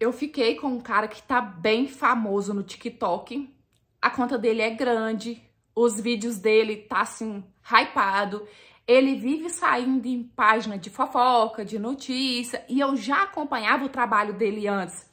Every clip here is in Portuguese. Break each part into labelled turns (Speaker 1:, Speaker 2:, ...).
Speaker 1: eu fiquei com um cara que tá bem famoso no TikTok. A conta dele é grande, os vídeos dele tá assim, hypado. Ele vive saindo em página de fofoca, de notícia, e eu já acompanhava o trabalho dele antes.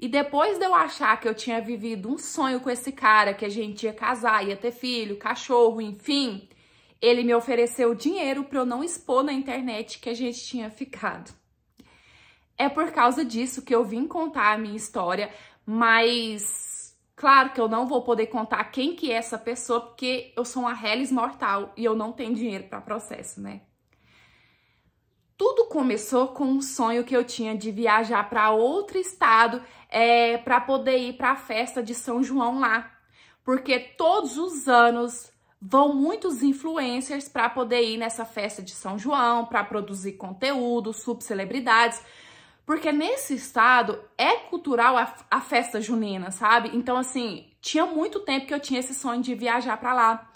Speaker 1: E depois de eu achar que eu tinha vivido um sonho com esse cara, que a gente ia casar, ia ter filho, cachorro, enfim, ele me ofereceu dinheiro para eu não expor na internet que a gente tinha ficado. É por causa disso que eu vim contar a minha história, mas claro que eu não vou poder contar quem que é essa pessoa, porque eu sou uma reles mortal e eu não tenho dinheiro para processo, né? Tudo começou com um sonho que eu tinha de viajar para outro estado é, para poder ir para a festa de São João lá, porque todos os anos vão muitos influencers para poder ir nessa festa de São João, para produzir conteúdo, subcelebridades. celebridades porque nesse estado é cultural a, a festa junina, sabe? Então, assim, tinha muito tempo que eu tinha esse sonho de viajar para lá.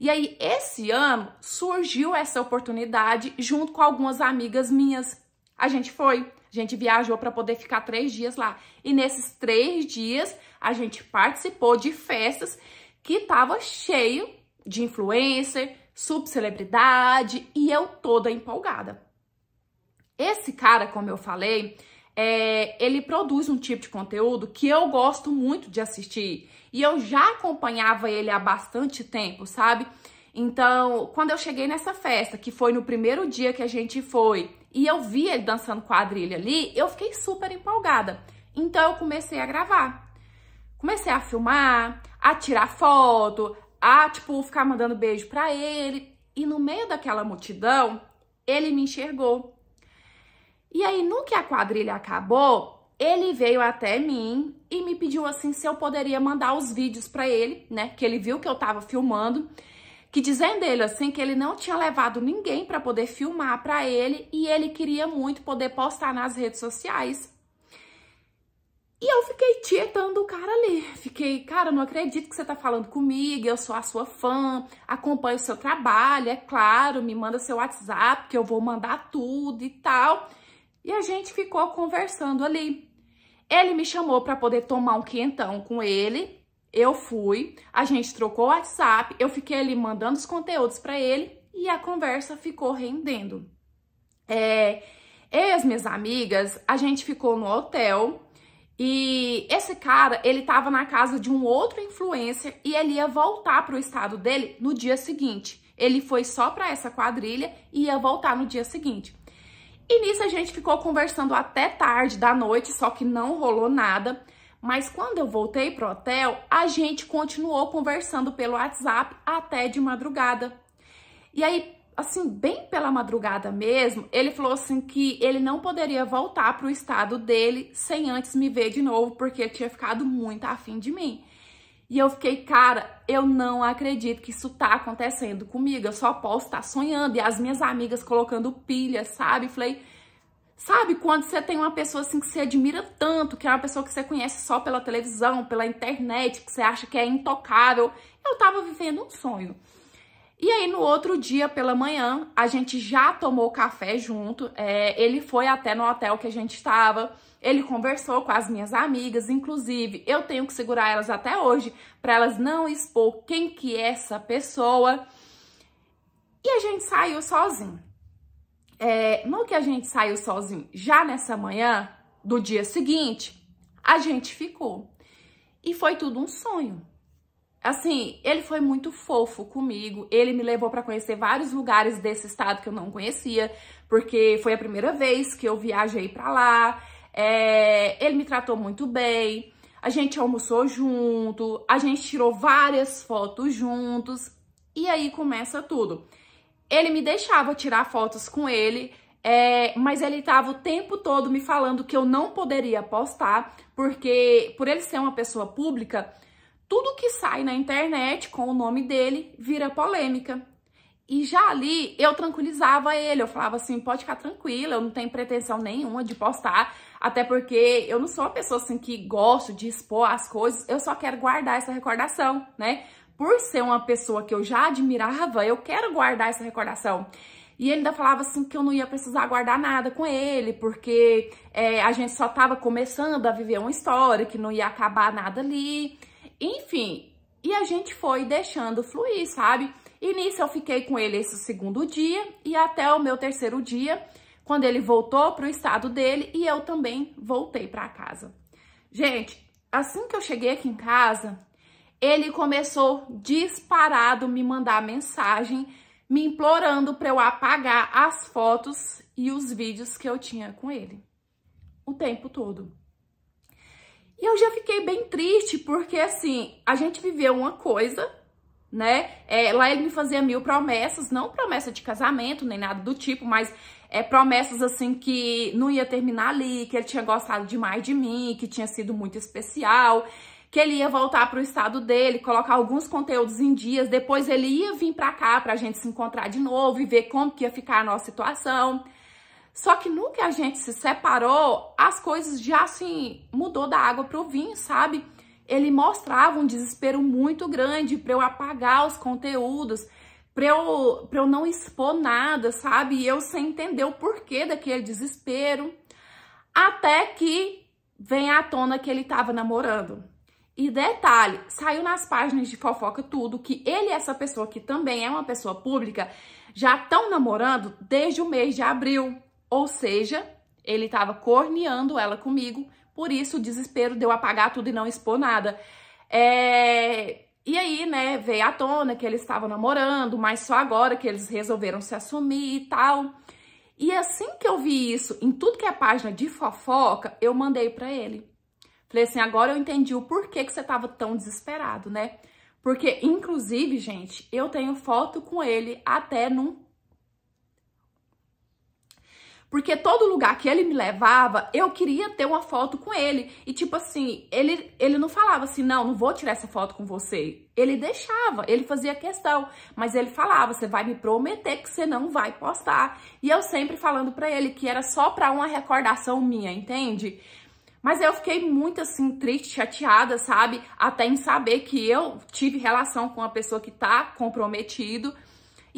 Speaker 1: E aí, esse ano, surgiu essa oportunidade junto com algumas amigas minhas. A gente foi, a gente viajou para poder ficar três dias lá. E nesses três dias, a gente participou de festas que tava cheio de influencer, subcelebridade, e eu toda empolgada. Esse cara, como eu falei, é, ele produz um tipo de conteúdo que eu gosto muito de assistir. E eu já acompanhava ele há bastante tempo, sabe? Então, quando eu cheguei nessa festa, que foi no primeiro dia que a gente foi, e eu vi ele dançando quadrilha ali, eu fiquei super empolgada. Então, eu comecei a gravar. Comecei a filmar, a tirar foto, a, tipo, ficar mandando beijo pra ele. E no meio daquela multidão, ele me enxergou. E aí, no que a quadrilha acabou, ele veio até mim e me pediu assim se eu poderia mandar os vídeos para ele, né? Que ele viu que eu tava filmando, que dizendo ele assim que ele não tinha levado ninguém para poder filmar para ele e ele queria muito poder postar nas redes sociais. E eu fiquei tietando o cara ali. Fiquei, cara, não acredito que você tá falando comigo, eu sou a sua fã, acompanho o seu trabalho, é claro, me manda seu WhatsApp que eu vou mandar tudo e tal. E a gente ficou conversando ali. Ele me chamou para poder tomar um quentão com ele. Eu fui, a gente trocou o WhatsApp, eu fiquei ali mandando os conteúdos para ele e a conversa ficou rendendo. É, eu e as minhas amigas, a gente ficou no hotel e esse cara, ele tava na casa de um outro influencer e ele ia voltar pro estado dele no dia seguinte. Ele foi só para essa quadrilha e ia voltar no dia seguinte. E nisso a gente ficou conversando até tarde da noite, só que não rolou nada. Mas quando eu voltei pro hotel, a gente continuou conversando pelo WhatsApp até de madrugada. E aí, assim, bem pela madrugada mesmo, ele falou assim que ele não poderia voltar pro estado dele sem antes me ver de novo, porque ele tinha ficado muito afim de mim. E eu fiquei, cara, eu não acredito que isso tá acontecendo comigo. Eu só posso estar tá sonhando. E as minhas amigas colocando pilha, sabe? Falei, sabe quando você tem uma pessoa assim que você admira tanto, que é uma pessoa que você conhece só pela televisão, pela internet, que você acha que é intocável. Eu tava vivendo um sonho. E aí, no outro dia, pela manhã, a gente já tomou café junto. É, ele foi até no hotel que a gente estava. Ele conversou com as minhas amigas, inclusive eu tenho que segurar elas até hoje para elas não expor quem que é essa pessoa. E a gente saiu sozinho. É, no que a gente saiu sozinho, já nessa manhã do dia seguinte, a gente ficou. E foi tudo um sonho assim, ele foi muito fofo comigo. Ele me levou para conhecer vários lugares desse estado que eu não conhecia, porque foi a primeira vez que eu viajei para lá. É, ele me tratou muito bem. A gente almoçou junto, a gente tirou várias fotos juntos e aí começa tudo. Ele me deixava tirar fotos com ele, é, mas ele estava o tempo todo me falando que eu não poderia postar, porque por ele ser uma pessoa pública, tudo que sai na internet com o nome dele vira polêmica. E já ali eu tranquilizava ele, eu falava assim, pode ficar tranquila, eu não tenho pretensão nenhuma de postar, até porque eu não sou uma pessoa assim que gosto de expor as coisas, eu só quero guardar essa recordação, né? Por ser uma pessoa que eu já admirava, eu quero guardar essa recordação. E ele ainda falava assim que eu não ia precisar guardar nada com ele, porque é, a gente só tava começando a viver uma história, que não ia acabar nada ali. Enfim, e a gente foi deixando fluir, sabe? E nisso eu fiquei com ele esse segundo dia e até o meu terceiro dia, quando ele voltou para o estado dele e eu também voltei para casa. Gente, assim que eu cheguei aqui em casa, ele começou disparado me mandar mensagem me implorando para eu apagar as fotos e os vídeos que eu tinha com ele. O tempo todo. E eu já fiquei bem triste, porque assim, a gente viveu uma coisa, né? É, lá ele me fazia mil promessas, não promessa de casamento, nem nada do tipo, mas é, promessas assim que não ia terminar ali, que ele tinha gostado demais de mim, que tinha sido muito especial, que ele ia voltar para o estado dele, colocar alguns conteúdos em dias, depois ele ia vir para cá para gente se encontrar de novo e ver como que ia ficar a nossa situação. Só que no que a gente se separou, as coisas já assim mudou da água pro vinho, sabe? Ele mostrava um desespero muito grande para eu apagar os conteúdos, para eu, para eu não expor nada, sabe? E eu sem entender o porquê daquele desespero. Até que vem à tona que ele tava namorando. E detalhe, saiu nas páginas de fofoca tudo que ele e essa pessoa, que também é uma pessoa pública, já estão namorando desde o mês de abril. Ou seja, ele estava corneando ela comigo, por isso o desespero deu apagar tudo e não expor nada. É... E aí, né, veio à tona que eles estavam namorando, mas só agora que eles resolveram se assumir e tal. E assim que eu vi isso, em tudo que é página de fofoca, eu mandei para ele. Falei assim, agora eu entendi o porquê que você tava tão desesperado, né? Porque, inclusive, gente, eu tenho foto com ele até num porque todo lugar que ele me levava, eu queria ter uma foto com ele. E tipo assim, ele, ele não falava assim, não, não vou tirar essa foto com você. Ele deixava, ele fazia questão. Mas ele falava, você vai me prometer que você não vai postar. E eu sempre falando pra ele que era só pra uma recordação minha, entende? Mas eu fiquei muito assim, triste, chateada, sabe? Até em saber que eu tive relação com uma pessoa que tá comprometido.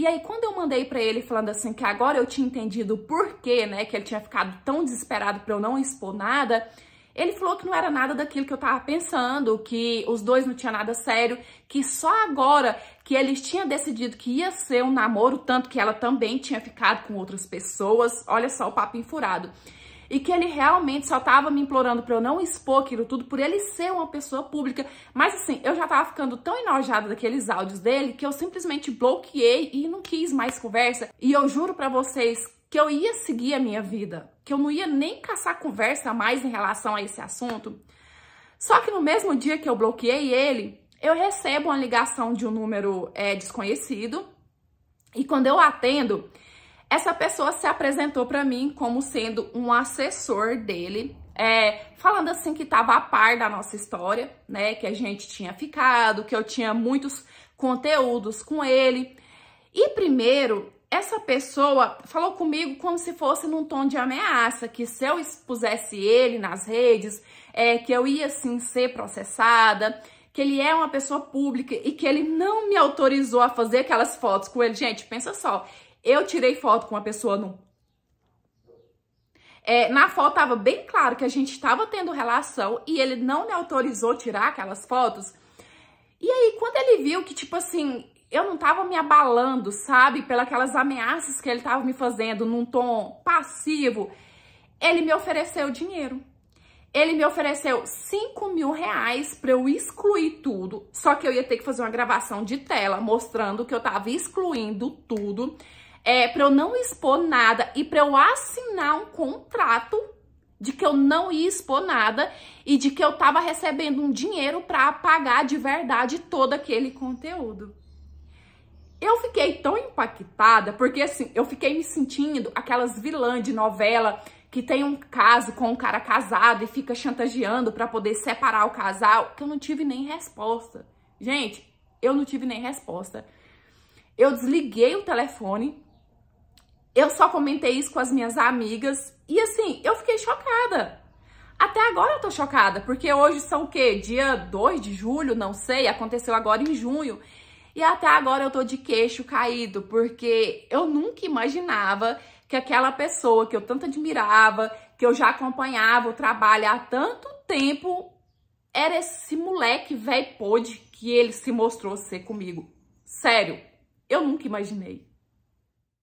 Speaker 1: E aí, quando eu mandei para ele falando assim que agora eu tinha entendido o porquê, né, que ele tinha ficado tão desesperado para eu não expor nada, ele falou que não era nada daquilo que eu tava pensando, que os dois não tinham nada sério, que só agora que eles tinham decidido que ia ser um namoro, tanto que ela também tinha ficado com outras pessoas. Olha só o papo enfurado e que ele realmente só tava me implorando para eu não expor aquilo tudo por ele ser uma pessoa pública. Mas assim, eu já tava ficando tão enojada daqueles áudios dele que eu simplesmente bloqueei e não quis mais conversa. E eu juro para vocês que eu ia seguir a minha vida, que eu não ia nem caçar conversa mais em relação a esse assunto. Só que no mesmo dia que eu bloqueei ele, eu recebo uma ligação de um número é, desconhecido e quando eu atendo, essa pessoa se apresentou para mim como sendo um assessor dele, é, falando assim que estava a par da nossa história, né? Que a gente tinha ficado, que eu tinha muitos conteúdos com ele. E primeiro, essa pessoa falou comigo como se fosse num tom de ameaça, que se eu expusesse ele nas redes, é, que eu ia sim ser processada, que ele é uma pessoa pública e que ele não me autorizou a fazer aquelas fotos com ele. Gente, pensa só, eu tirei foto com uma pessoa no... É, na foto estava bem claro que a gente estava tendo relação e ele não me autorizou tirar aquelas fotos. E aí, quando ele viu que, tipo assim, eu não estava me abalando, sabe? Pelas ameaças que ele estava me fazendo num tom passivo, ele me ofereceu dinheiro. Ele me ofereceu 5 mil reais para eu excluir tudo. Só que eu ia ter que fazer uma gravação de tela mostrando que eu estava excluindo tudo é, para eu não expor nada e para eu assinar um contrato de que eu não ia expor nada e de que eu estava recebendo um dinheiro para pagar de verdade todo aquele conteúdo. Eu fiquei tão impactada, porque assim, eu fiquei me sentindo aquelas vilãs de novela que tem um caso com um cara casado e fica chantageando para poder separar o casal, que eu não tive nem resposta. Gente, eu não tive nem resposta. Eu desliguei o telefone, eu só comentei isso com as minhas amigas e assim, eu fiquei chocada. Até agora eu tô chocada, porque hoje são o quê? Dia 2 de julho, não sei, aconteceu agora em junho. E até agora eu tô de queixo caído, porque eu nunca imaginava que aquela pessoa que eu tanto admirava, que eu já acompanhava o trabalho há tanto tempo, era esse moleque velho pôde que ele se mostrou ser comigo. Sério, eu nunca imaginei.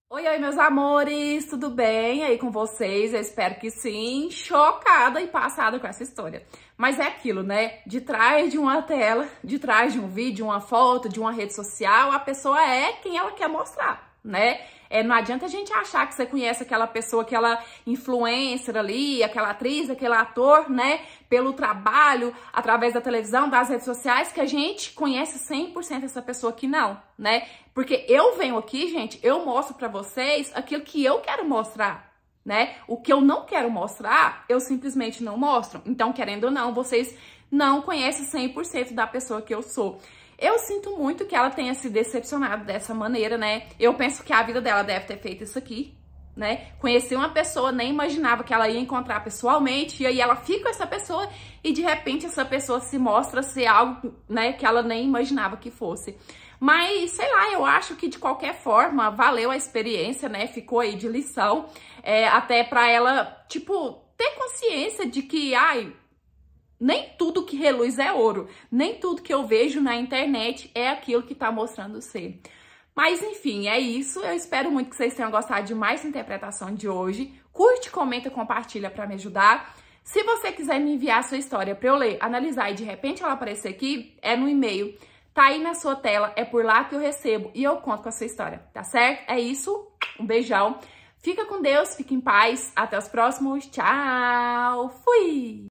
Speaker 1: Oi, oi, meus amores, tudo bem aí com vocês? Eu espero que sim. Chocada e passada com essa história. Mas é aquilo, né? De trás de uma tela, de trás de um vídeo, uma foto, de uma rede social, a pessoa é quem ela quer mostrar, né? É, não adianta a gente achar que você conhece aquela pessoa, aquela influencer ali, aquela atriz, aquele ator, né? Pelo trabalho, através da televisão, das redes sociais, que a gente conhece 100% essa pessoa que não, né? Porque eu venho aqui, gente, eu mostro para vocês aquilo que eu quero mostrar, né? O que eu não quero mostrar, eu simplesmente não mostro. Então, querendo ou não, vocês não conhecem 100% da pessoa que eu sou. Eu sinto muito que ela tenha se decepcionado dessa maneira, né? Eu penso que a vida dela deve ter feito isso aqui, né? Conheci uma pessoa, nem imaginava que ela ia encontrar pessoalmente, e aí ela fica com essa pessoa e de repente essa pessoa se mostra ser algo, né, que ela nem imaginava que fosse. Mas, sei lá, eu acho que de qualquer forma, valeu a experiência, né? Ficou aí de lição, é, até pra ela, tipo, ter consciência de que, ai, nem tudo que reluz é ouro, nem tudo que eu vejo na internet é aquilo que tá mostrando ser. Mas enfim, é isso. Eu espero muito que vocês tenham gostado de mais interpretação de hoje. Curte, comenta, compartilha para me ajudar. Se você quiser me enviar a sua história para eu ler, analisar e de repente ela aparecer aqui, é no e-mail. Tá aí na sua tela, é por lá que eu recebo e eu conto com a sua história, tá certo? É isso, um beijão. Fica com Deus, fique em paz. Até os próximos. Tchau. Fui.